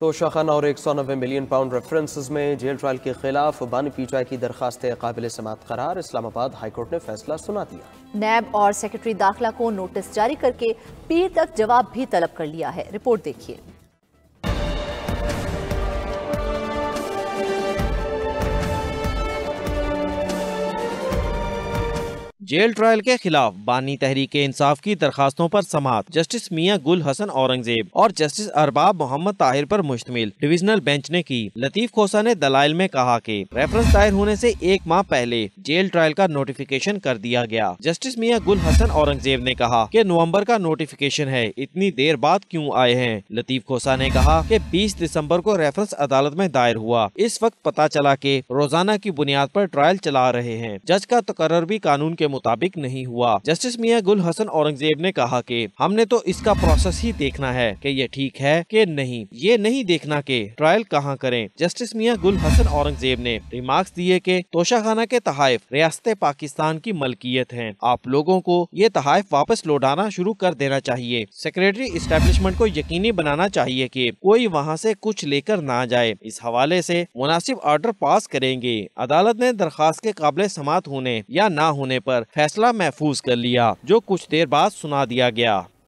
तोशाखाना और एक सौ नबे मिलियन पाउंड रेफरेंसेज में जेल ट्रायल के खिलाफ बानी पीटाई की दरखास्त काबिल समात करार इस्लामाबाद हाईकोर्ट ने फैसला सुना दिया नैब और सेक्रेटरी दाखिला को नोटिस जारी करके पीर तक जवाब भी तलब कर लिया है रिपोर्ट देखिए जेल ट्रायल के खिलाफ बानी तहरीके इंसाफ की दरखास्तों पर समात जस्टिस मियां गुल हसन औरंगजेब और जस्टिस अरबाब मोहम्मद ताहिर पर मुश्तमिल डिविजनल बेंच ने की लतीफ खोसा ने दलाइल में कहा कि रेफरेंस दायर होने से एक माह पहले जेल ट्रायल का नोटिफिकेशन कर दिया गया जस्टिस मियां गुल हसन औरंगजेब ने कहा की नवम्बर का नोटिफिकेशन है इतनी देर बाद क्यूँ आए हैं लतीफ खोसा ने कहा की बीस दिसम्बर को रेफरेंस अदालत में दायर हुआ इस वक्त पता चला के रोजाना की बुनियाद आरोप ट्रायल चला रहे हैं जज का तकर्र भी कानून के मुताबिक नहीं हुआ जस्टिस मियाँ गुल हसन औरंगजेब ने कहा की हमने तो इसका प्रोसेस ही देखना है की ये ठीक है के नहीं ये नहीं देखना के ट्रायल कहाँ करें जस्टिस मियाँ गुल हसन औरंगजेब ने रिमार्क्स दिए के तोशाखाना के तहफ रियासत पाकिस्तान की मलकियत है आप लोगों को ये तहफ वापस लौटाना शुरू कर देना चाहिए सेक्रेटरी इस्टेब्लिशमेंट को यकीनी बनाना चाहिए की कोई वहाँ ऐसी कुछ लेकर ना जाए इस हवाले ऐसी मुनासिब आर्डर पास करेंगे अदालत ने दरखास्त के काबिल समात होने या ना होने पर फैसला महफूज कर लिया जो कुछ देर बाद सुना दिया गया